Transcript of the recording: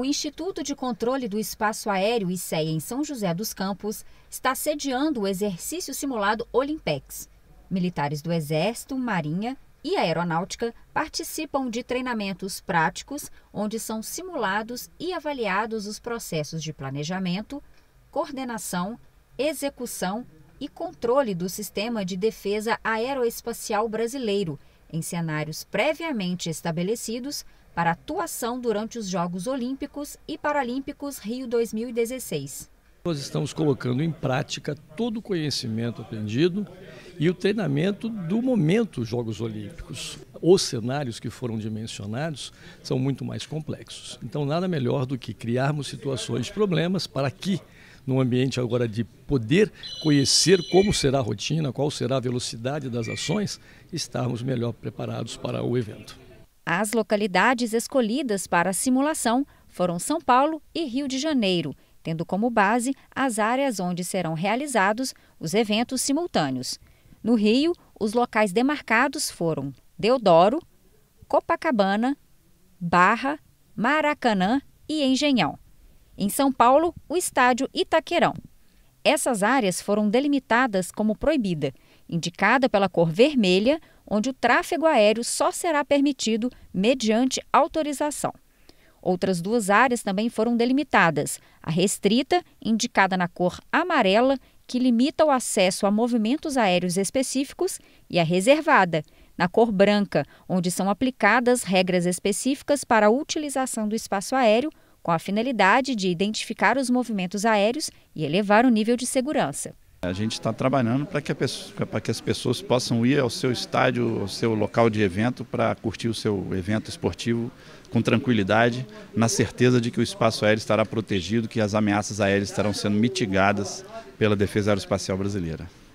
o Instituto de Controle do Espaço Aéreo ICEA em São José dos Campos está sediando o exercício simulado Olimpex. Militares do Exército, Marinha e Aeronáutica participam de treinamentos práticos, onde são simulados e avaliados os processos de planejamento, coordenação, execução e controle do sistema de defesa aeroespacial brasileiro em cenários previamente estabelecidos para atuação durante os Jogos Olímpicos e Paralímpicos Rio 2016. Nós estamos colocando em prática todo o conhecimento aprendido e o treinamento do momento Jogos Olímpicos. Os cenários que foram dimensionados são muito mais complexos. Então, nada melhor do que criarmos situações, problemas para que num ambiente agora de poder conhecer como será a rotina, qual será a velocidade das ações, estarmos melhor preparados para o evento. As localidades escolhidas para a simulação foram São Paulo e Rio de Janeiro, tendo como base as áreas onde serão realizados os eventos simultâneos. No Rio, os locais demarcados foram Deodoro, Copacabana, Barra, Maracanã e Engenhão. Em São Paulo, o estádio Itaquerão. Essas áreas foram delimitadas como proibida, indicada pela cor vermelha, onde o tráfego aéreo só será permitido mediante autorização. Outras duas áreas também foram delimitadas: a restrita, indicada na cor amarela, que limita o acesso a movimentos aéreos específicos, e a reservada, na cor branca, onde são aplicadas regras específicas para a utilização do espaço aéreo com a finalidade de identificar os movimentos aéreos e elevar o nível de segurança. A gente está trabalhando para que, que, as pessoas possam ir ao seu estádio, ao seu local de evento, para curtir o seu evento esportivo com tranquilidade, na certeza de que o espaço aéreo estará protegido, que as ameaças aéreas estarão sendo mitigadas pela Defesa Aeroespacial Brasileira.